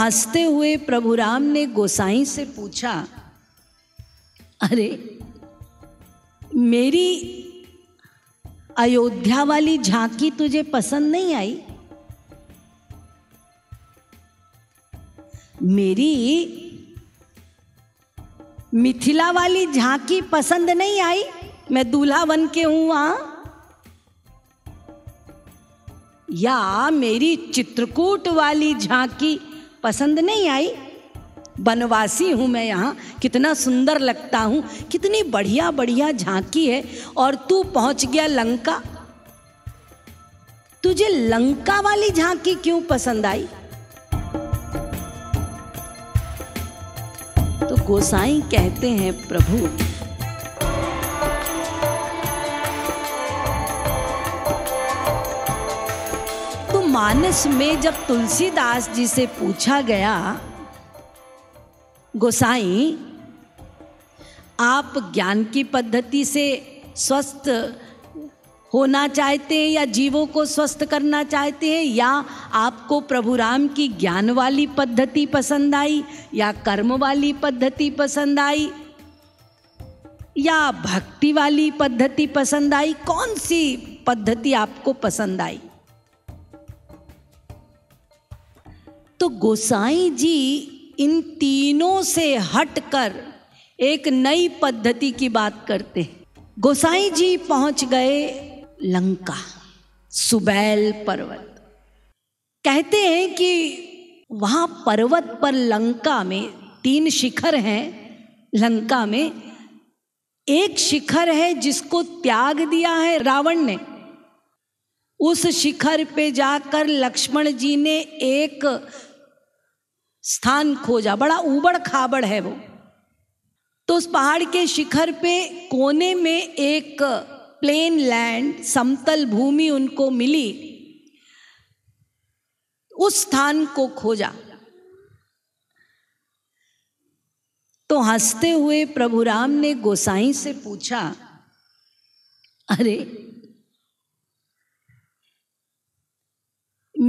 हंसते हुए प्रभु राम ने गोसाई से पूछा अरे मेरी अयोध्या वाली झांकी तुझे पसंद नहीं आई मेरी मिथिला वाली झांकी पसंद नहीं आई मैं दूल्हा बन के हूं वहां या मेरी चित्रकूट वाली झांकी पसंद नहीं आई बनवासी हूँ मैं यहाँ कितना सुंदर लगता हूँ कितनी बढ़िया बढ़िया झांकी है और तू पहुँच गया लंका तुझे लंका वाली झांकी क्यों पसंद आई तो गोसाई कहते हैं प्रभु मानस में जब तुलसीदास जी से पूछा गया गोसाई आप ज्ञान की पद्धति से स्वस्थ होना चाहते हैं या जीवों को स्वस्थ करना चाहते हैं या आपको प्रभु राम की ज्ञान वाली पद्धति पसंद आई या कर्म वाली पद्धति पसंद आई या भक्ति वाली पद्धति पसंद आई कौन सी पद्धति आपको पसंद आई तो गोसाई जी इन तीनों से हटकर एक नई पद्धति की बात करते गोसाई जी पहुंच गए लंका सुबैल पर्वत कहते हैं कि वहां पर्वत पर लंका में तीन शिखर हैं लंका में एक शिखर है जिसको त्याग दिया है रावण ने उस शिखर पे जाकर लक्ष्मण जी ने एक स्थान खोजा बड़ा उबड़ खाबड़ है वो तो उस पहाड़ के शिखर पे कोने में एक प्लेन लैंड समतल भूमि उनको मिली उस स्थान को खोजा तो हंसते हुए प्रभु राम ने गोसाई से पूछा अरे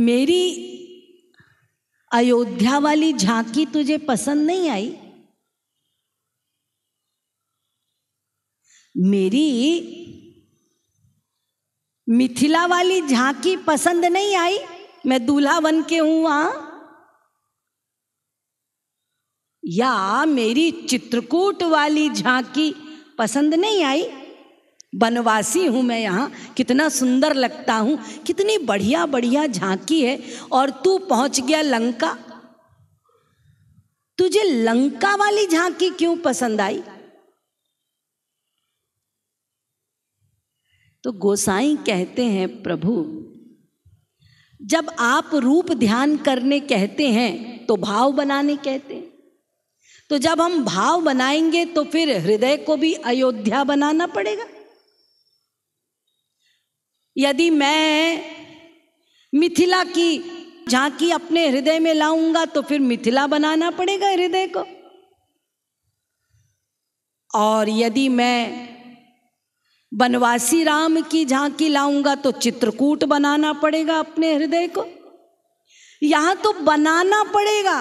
मेरी अयोध्या वाली झांकी तुझे पसंद नहीं आई मेरी मिथिला वाली झांकी पसंद नहीं आई मैं दूल्हा बन के हूं वहां या मेरी चित्रकूट वाली झांकी पसंद नहीं आई बनवासी हूँ मैं यहाँ कितना सुंदर लगता हूँ कितनी बढ़िया बढ़िया झांकी है और तू पहुँच गया लंका तुझे लंका वाली झांकी क्यों पसंद आई तो गोसाई कहते हैं प्रभु जब आप रूप ध्यान करने कहते हैं तो भाव बनाने कहते हैं तो जब हम भाव बनाएंगे तो फिर हृदय को भी अयोध्या बनाना पड़ेगा यदि मैं मिथिला की झांकी अपने हृदय में लाऊंगा तो फिर मिथिला बनाना पड़ेगा हृदय को और यदि मैं बनवासी राम की झांकी लाऊंगा तो चित्रकूट बनाना पड़ेगा अपने हृदय को यहां तो बनाना पड़ेगा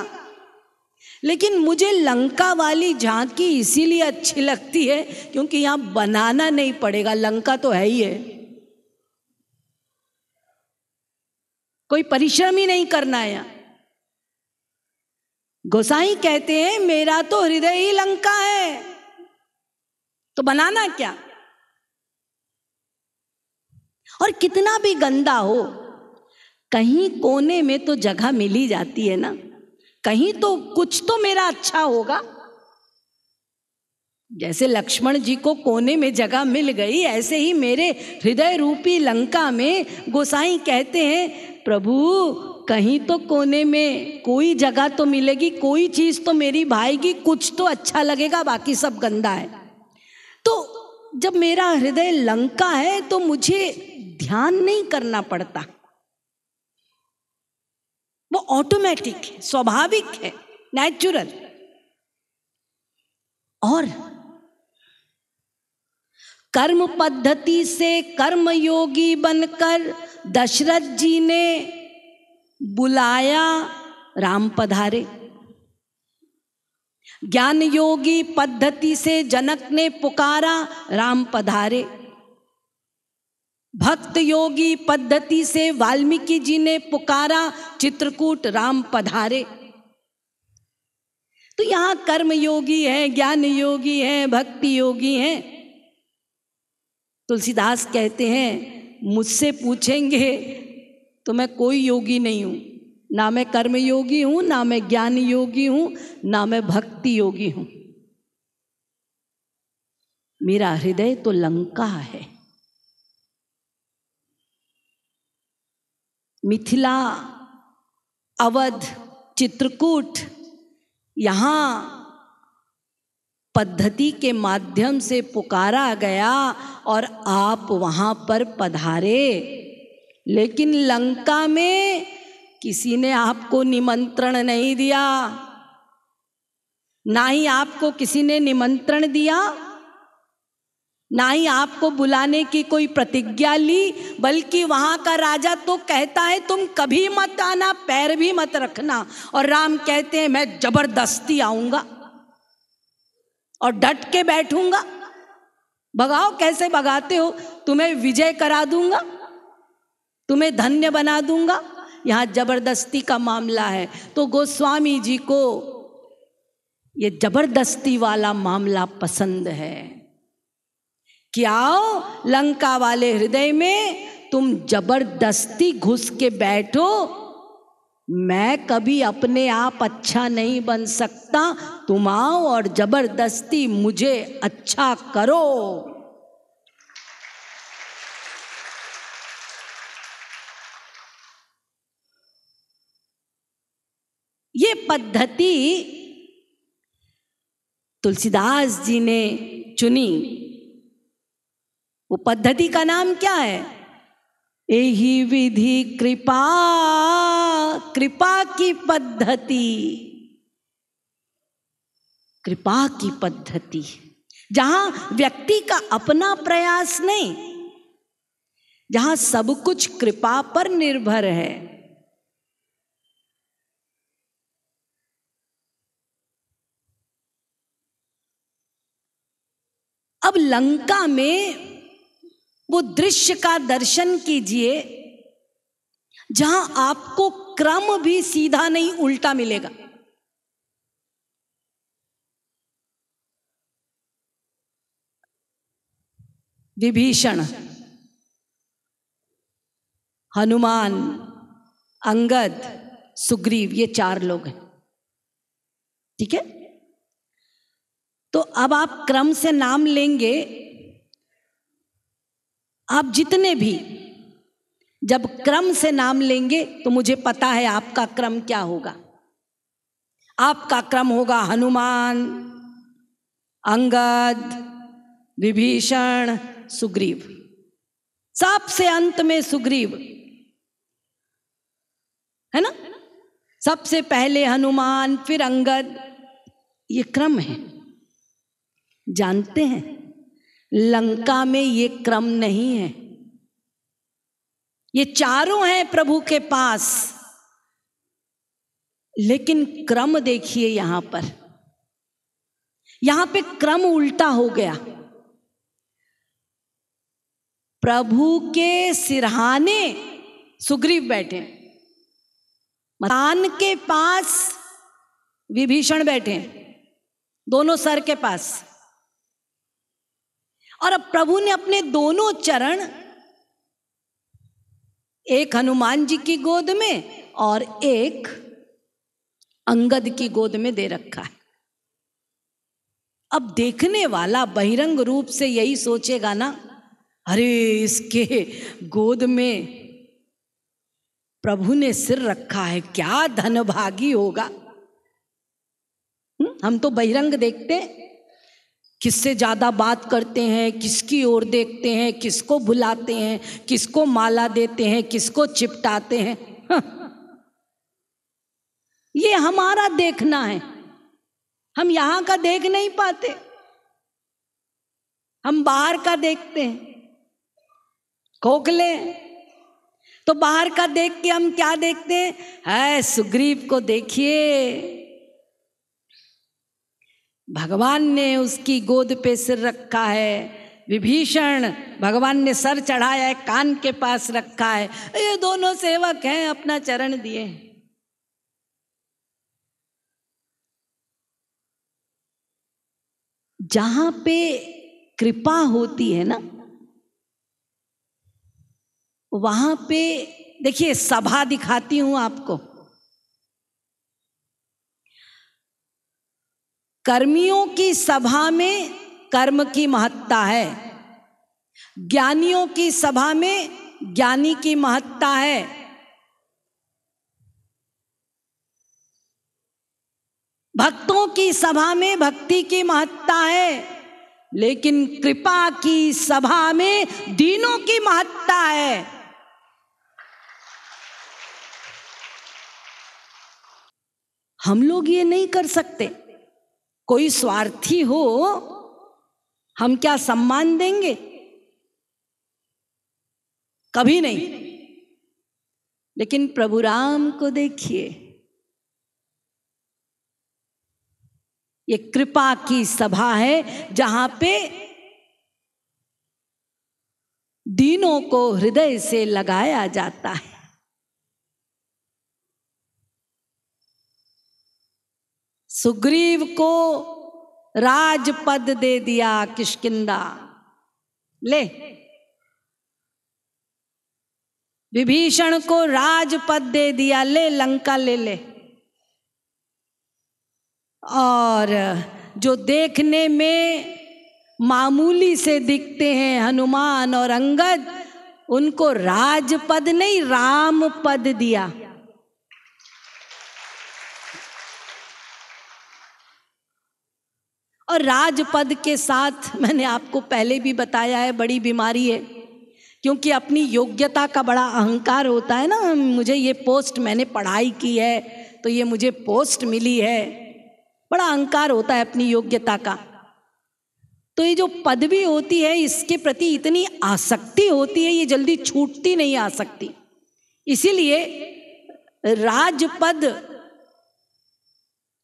लेकिन मुझे लंका वाली झांकी इसीलिए अच्छी लगती है क्योंकि यहां बनाना नहीं पड़ेगा लंका तो है ही है कोई परिश्रम ही नहीं करना है गोसाई कहते हैं मेरा तो हृदय ही लंका है तो बनाना क्या और कितना भी गंदा हो कहीं कोने में तो जगह मिल ही जाती है ना कहीं तो कुछ तो मेरा अच्छा होगा जैसे लक्ष्मण जी को कोने में जगह मिल गई ऐसे ही मेरे हृदय रूपी लंका में गोसाई कहते हैं प्रभु कहीं तो कोने में कोई जगह तो मिलेगी कोई चीज़ तो मेरी भाई की कुछ तो अच्छा लगेगा बाकी सब गंदा है तो जब मेरा हृदय लंका है तो मुझे ध्यान नहीं करना पड़ता वो ऑटोमेटिक है स्वाभाविक है नेचुरल और कर्म पद्धति से कर्म योगी बनकर दशरथ जी ने बुलाया राम पधारे ज्ञान योगी पद्धति से जनक ने पुकारा राम पधारे भक्त योगी पद्धति से वाल्मीकि जी ने पुकारा चित्रकूट राम पधारे तो यहां कर्म योगी है ज्ञान योगी है भक्ति योगी है तुलसीदास कहते हैं मुझसे पूछेंगे तो मैं कोई योगी नहीं हूँ ना मैं कर्म योगी हूँ ना मैं ज्ञान योगी हूँ ना मैं भक्ति योगी हूँ मेरा हृदय तो लंका है मिथिला अवध चित्रकूट यहाँ पद्धति के माध्यम से पुकारा गया और आप वहाँ पर पधारे लेकिन लंका में किसी ने आपको निमंत्रण नहीं दिया ना ही आपको किसी ने निमंत्रण दिया ना ही आपको बुलाने की कोई प्रतिज्ञा ली बल्कि वहां का राजा तो कहता है तुम कभी मत आना पैर भी मत रखना और राम कहते हैं मैं जबरदस्ती आऊंगा और डट के बैठूंगा भगाओ कैसे भगाते हो तुम्हें विजय करा दूंगा तुम्हें धन्य बना दूंगा यहां जबरदस्ती का मामला है तो गोस्वामी जी को ये जबरदस्ती वाला मामला पसंद है कि आओ लंका वाले हृदय में तुम जबरदस्ती घुस के बैठो मैं कभी अपने आप अच्छा नहीं बन सकता तुम आओ और जबरदस्ती मुझे अच्छा करो ये पद्धति तुलसीदास जी ने चुनी वो पद्धति का नाम क्या है यही विधि कृपा कृपा की पद्धति कृपा की पद्धति जहां व्यक्ति का अपना प्रयास नहीं जहां सब कुछ कृपा पर निर्भर है अब लंका में वो दृश्य का दर्शन कीजिए जहां आपको क्रम भी सीधा नहीं उल्टा मिलेगा विभीषण हनुमान अंगद सुग्रीव ये चार लोग हैं ठीक है तो अब आप क्रम से नाम लेंगे आप जितने भी जब क्रम से नाम लेंगे तो मुझे पता है आपका क्रम क्या होगा आपका क्रम होगा हनुमान अंगद विभीषण सुग्रीव सबसे अंत में सुग्रीव है ना सबसे पहले हनुमान फिर अंगद ये क्रम है जानते हैं लंका में ये क्रम नहीं है ये चारों हैं प्रभु के पास लेकिन क्रम देखिए यहां पर यहां पे क्रम उल्टा हो गया प्रभु के सिरहाने सुग्रीव बैठे मतान के पास विभीषण बैठे दोनों सर के पास और अब प्रभु ने अपने दोनों चरण एक हनुमान जी की गोद में और एक अंगद की गोद में दे रखा है अब देखने वाला बहिरंग रूप से यही सोचेगा ना अरे इसके गोद में प्रभु ने सिर रखा है क्या धनभागी होगा हम तो बहिरंग देखते किससे ज़्यादा बात करते हैं किसकी ओर देखते हैं किसको भुलाते हैं किसको माला देते हैं किसको चिपटाते हैं हाँ। ये हमारा देखना है हम यहाँ का देख नहीं पाते हम बाहर का देखते हैं खोखले तो बाहर का देख के हम क्या देखते हैं है सुग्रीव को देखिए भगवान ने उसकी गोद पे सिर रखा है विभीषण भगवान ने सर चढ़ाया है कान के पास रखा है ये दोनों सेवक हैं अपना चरण दिए जहां पे कृपा होती है ना वहां पे देखिए सभा दिखाती हूं आपको कर्मियों की सभा में कर्म की महत्ता है ज्ञानियों की सभा में ज्ञानी की महत्ता है भक्तों की सभा में भक्ति की महत्ता है लेकिन कृपा की सभा में दीनों की महत्ता है हम लोग ये नहीं कर सकते कोई स्वार्थी हो हम क्या सम्मान देंगे कभी नहीं लेकिन प्रभु राम को देखिए ये कृपा की सभा है जहां पे दीनों को हृदय से लगाया जाता है सुग्रीव को राजपद दे दिया किशकिंदा ले विभीषण को राजपद दे दिया ले लंका ले ले और जो देखने में मामूली से दिखते हैं हनुमान और अंगद उनको राजपद नहीं राम पद दिया और राजपद के साथ मैंने आपको पहले भी बताया है बड़ी बीमारी है क्योंकि अपनी योग्यता का बड़ा अहंकार होता है ना मुझे ये पोस्ट मैंने पढ़ाई की है तो ये मुझे पोस्ट मिली है बड़ा अहंकार होता है अपनी योग्यता का तो ये जो पदवी होती है इसके प्रति इतनी आसक्ति होती है ये जल्दी छूटती नहीं आ सकती इसीलिए राजपद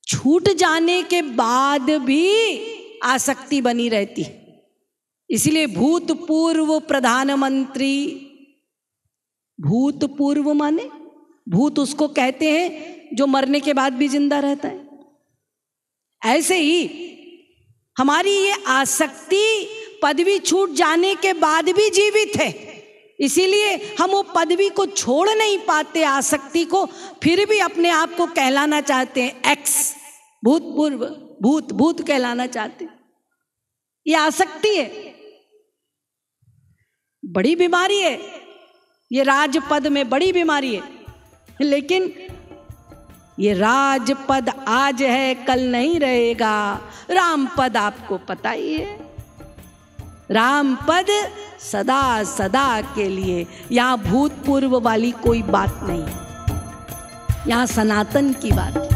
छूट जाने के बाद भी आसक्ति बनी रहती इसलिए भूतपूर्व प्रधानमंत्री भूतपूर्व माने भूत उसको कहते हैं जो मरने के बाद भी जिंदा रहता है ऐसे ही हमारी ये आसक्ति पदवी छूट जाने के बाद भी जीवित है इसीलिए हम वो पदवी को छोड़ नहीं पाते आसक्ति को फिर भी अपने आप को कहलाना चाहते हैं एक्स भूतपूर्व भूत भूत कहलाना चाहते ये आसक्ति है बड़ी बीमारी है ये राजपद में बड़ी बीमारी है लेकिन ये राजपद आज है कल नहीं रहेगा रामपद आपको पता ही है राम पद सदा सदा के लिए यहां भूतपूर्व वाली कोई बात नहीं यहां सनातन की बात है